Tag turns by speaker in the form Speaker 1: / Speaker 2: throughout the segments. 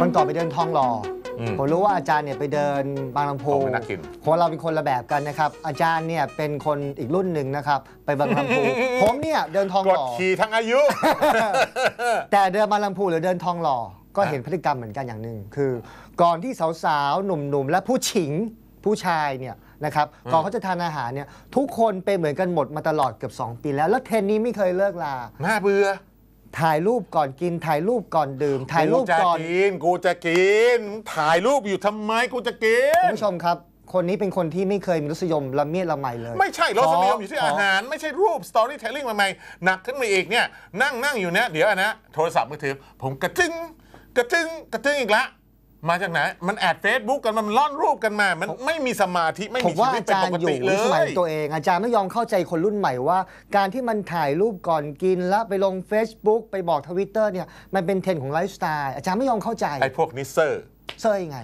Speaker 1: มันก่อนไปเดินทองหล่อผมรู้ว่าอาจารย์เนี่ยไปเดินบางลำโพงผมเคนเราเป็นคนละแบบกันนะครับ อาจารย์เนี่ยเป็นคนอีกรุ่นหนึ่งนะครับ ไปบางลำพูผมเนี่ยเดินทองหล่อขี่ทั้งอายุ แต่เดินบางลำพูหรือเดินทองหล่อก็เห็นพฤติกรรมเหมือนกันอย่างหนึ่งคือ ก่อนที่สาวๆหนุ่มๆและผู้ชิงผู้ชายเนี่ยนะครับก่อนเขาจะทานอาหารเนี่ย ทุกคนเป็นเหมือนกันหมดมาตลอดเกือบ2ปีแล้วแล้วเทรนนี้ไม่เคยเลิกลาน่าเบื่อถ่ายรูปก่อนกิน ถ่ายรูปก่อนดื่ม ถ่ายรูปก่อนกูจะกิน กูจะกิน ถ่ายรูปอยู่ทำไม กูจะกิน คุณผู้ชมครับ คนนี้เป็นคนที่ไม่เคยมีรสยมละเมียดละไมเลย ไม่ใช่รสยมอยู่ที่อาหา
Speaker 2: ร ไม่ใช่รูป สตอรี่เทลลิ่งละไมหนักขึ้นมาอีกเนี่ย นั่งนั่งอยู่เนี่ย เดี๋ยวนะโทรศัพท์มือถือ ผมกระจึงกระจึงกระจึงอีกละมาจากไหน มันแอดเฟซบุ๊กกัน มันล่อนรูปกันมา มันไม่มีสมาธิ ไม่มีชีวิตเป็นจารปย์กอยู่ติเลในสมัยยตัว
Speaker 1: เอง อาจารย์ไม่ยอมเข้าใจคนรุ่นใหม่ว่า การที่มันถ่ายรูปก่อนกินแล้วไปลง Facebook ไปบอกทวิตเตอร์เนี่ย มันเป็นเทรนด์ของไลฟ์สไตล์ อาจารย์ไม่ยอมเข้าใจไอ้
Speaker 2: พวกนิเซอร์ เซอร์ยังไง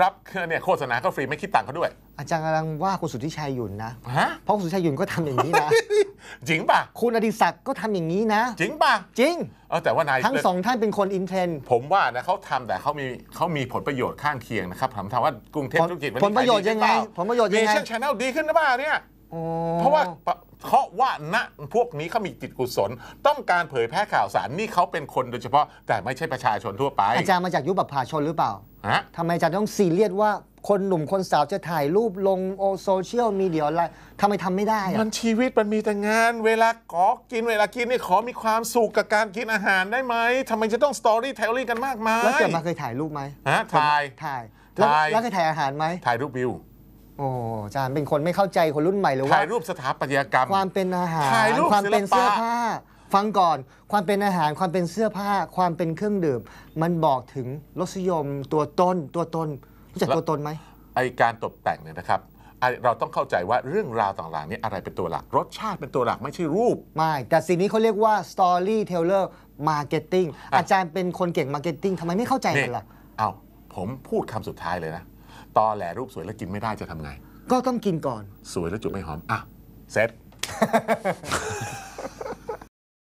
Speaker 2: รับเนี่ยโฆษณาก็ฟรี ไม่คิดตังค์เขาด้วย
Speaker 1: อาจารย์กำลังว่าคุณสุทธิชัยหยุ่นนะ เพราะคุณสุทธิชัยหยุ่นก็ทำอย่างนี้นะจริงป่ะ คุณอดิศักดิ์ก็ทำอย่างนี้นะ จริงป่ะ จริ
Speaker 2: ง เออแต่ว่านาย ทั้งสองท่านเป็นคนอินเทรนผมว่านะเขาทำแต่เขามีเขามีผลประโยชน์ข้างเคียงนะครับผมถามว่า กรุงเทพธุรกิจผลประโยชน์ยังไงผลประโยชน์ยังไงเนชั่นชาแนลดีขึ้นหรือเปล่าเนี่ยเพราะว่าเพราะว่าณพวกนี้เขามีจิตกุศลต้องการเผยแพร่ข่าวสารนี่เขาเป็นคนโดยเฉพาะแต่ไม่ใช่ประชาชนทั่วไป อาจารย
Speaker 1: ์มาจากยุบแบบผาชนหรือเปล่าฮะทำไมอาจารย์ต้องซีเรียสว่าคนหนุ่มคนสาวจะถ่ายรูปลงโอโซเชียลมีเดียอะไร ทำไมทำไม่ได้ มันชีวิตมันมีแต่งาน เวลาข
Speaker 2: อกิน เวลากินนี่ขอมีความสุขกับการกินอาหารได้ไหมทำไมจะต้องสตอรี่เทลลี่กันมากมาย แล้วเกิดมา
Speaker 1: เคยถ่ายรูปไหมฮะถ่าย ถ่าย ถ่าย แล้วเคยถ่ายอาหารไหม ถ่ายรูปวิว โอ้อาจารย์เป็นคนไม่เข้าใจคนรุ่นใหม่เลยว่า ถ่ายรูปสถาปัตยกรรม ความเป็นอาหารถ่ายรูปความเป็นเสื้อผ้าฟังก่อนความเป็นอาหารความเป็นเสื้อผ้า ความเป็นเครื่องดื่ม มันบอกถึงรสยม ตัวตนตัวตนรู้จักตัวตนไหม
Speaker 2: ไอการตกแต่งเนี่ยนะครับเราต้องเข้าใจว่าเรื่องราวต่างๆนี้อะไรเป็นตัวหลัก รสชาติเป็นตัวหลัก
Speaker 1: ไม่ใช่รูปไม่แต่สิ่งนี้เขาเรียกว่า storyteller marketing อาจารย์เป็นคนเก่ง marketing ทำไมไม่เข้าใจกันล่
Speaker 2: ะเอาผมพูดคำสุดท้ายเลยนะตอแหลรูปสวยแล้วกินไม่ได้จะทำไง
Speaker 1: ก็ต้องกินก่อน
Speaker 2: สวยแล้วจุไม่หอมอ่ะเซ็ต